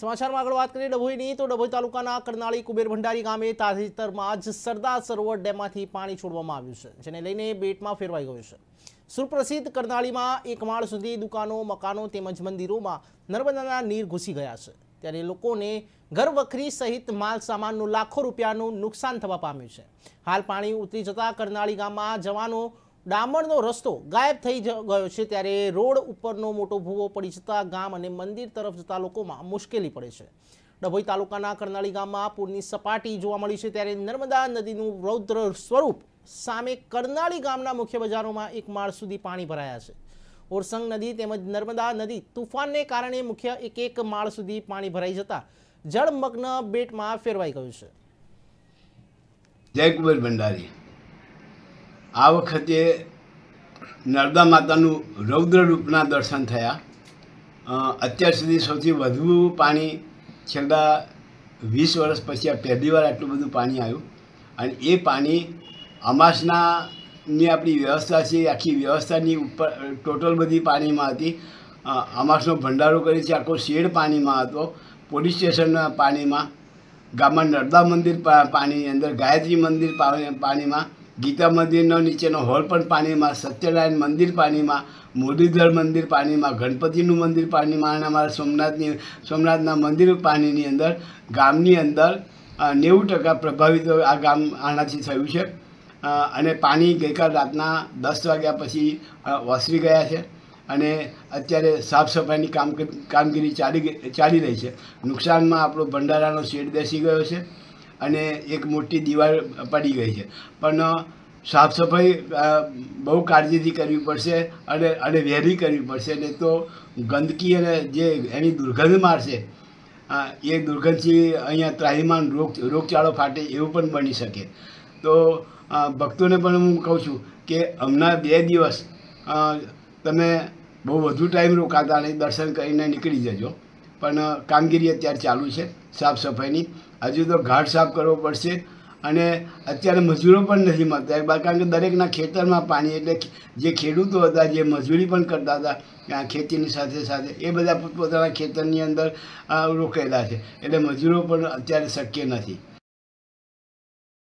સમાચારમાં આગળ વાત કરીએ ડભોઈની તો ડભોઈ તાલુકાના કરનાળી કુબેર ભંડારી ગામે તાજેતરમાં જ સરદાર સરોવર ડેમમાંથી પાણી છોડવામાં આવ્યું છે જેને લઈને બેટમાં ફેરવાઈ ગયું છે સુપ્રસિદ્ધ કરનાળીમાં એક માળ સુધી દુકાનો મકાનો તેમજ મંદિરોમાં નર્મદાના નીર ઘૂસી ગયા છે ત્યારે લોકોને ઘરવખરી સહિત માલ સામાનનું લાખો રૂપિયાનું નુકસાન થવા પામ્યું છે હાલ પાણી ઉતરી જતા કરનાળી ગામમાં જવાનો ડામરનો રસ્તો ગાયબ થઈ ગયો છે ત્યારે રોડ ઉપરનો મોટો ભૂવો પડી જતા ગામ અને મંદિર તરફ જતા લોકોમાં મુશ્કેલી પડે છે ડભોઈ તાલુકાના કરનાળી ગામમાં પૂરની સપાટી જોવા મળી છે ત્યારે નર્મદા નદીનું રૌદ્ર સ્વરૂપ સામે કરનાળી ગામના મુખ્ય બજારોમાં એક માળ સુધી પાણી ભરાયા છે ઓરસંગ નદી તેમજ નર્મદા નદી તુફાનને કારણે મુખ્ય એક એક માળ સુધી પાણી ભરાઈ જતા જળમગ્ન બેટમાં ફેરવાઈ ગયું છે જય કુબેર ભંડારી આ વખતે નર્મદા માતાનું રૌદ્ર રૂપના દર્શન થયા અત્યાર સુધી સૌથી વધુ પાણી છેલ્લા વીસ વર્ષ પછી આ પહેલીવાર આટલું બધું પાણી આવ્યું અને એ પાણી અમાસના ની આપણી વ્યવસ્થા છે આખી વ્યવસ્થાની ઉપર ટોટલ બધી પાણીમાં હતી અમાસનો ભંડારો કરે છે આખો શેડ પાણીમાં હતો પોલીસ સ્ટેશનના પાણીમાં ગામમાં નર્મદા મંદિર પાણીની અંદર ગાયત્રી મંદિર પાણીમાં ગીતા મંદિરનો નીચેનો હોલ પણ પાણીમાં સત્યનારાયણ મંદિર પાણીમાં મોદીદળ મંદિર પાણીમાં ગણપતિનું મંદિર પાણીમાં અને અમારા સોમનાથની સોમનાથના મંદિર પાણીની અંદર ગામની અંદર નેવું ટકા પ્રભાવિત આ ગામ આનાથી થયું છે અને પાણી ગઈકાલ રાતના દસ વાગ્યા પછી ઓસરી ગયા છે અને અત્યારે સાફ સફાઈની કામ કામગીરી ચાલી ચાલી રહી છે નુકસાનમાં આપણો ભંડારાનો શેડ બેસી ગયો છે અને એક મોટી દીવાલ પડી ગઈ છે પણ સાફ સફાઈ બહુ કાળજીથી કરવી પડશે અને અને વહેલી કરવી પડશે નહીં તો ગંદકી અને જે એની દુર્ગંધ મારશે એ દુર્ગંધથી અહીંયા ત્રાહીમાન રોગ રોગચાળો ફાટે એવું પણ બની શકે તો ભક્તોને પણ હું કહું છું કે હમણાં બે દિવસ તમે બહુ વધુ ટાઈમ રોકાતા નહીં દર્શન કરીને નીકળી જજો પણ કામગીરી અત્યારે ચાલુ છે સાફ સફાઈની હજુ તો ઘાટ સાફ કરવો પડશે અને અત્યારે મજૂરો પણ નથી મળતા કારણ કે દરેકના ખેતરમાં પાણી એટલે જે ખેડૂતો હતા જે મજૂરી પણ કરતા હતા ખેતીની સાથે સાથે એ બધા પોતપોતાના ખેતરની અંદર રોકાયેલા છે એટલે મજૂરો પણ અત્યારે શક્ય નથી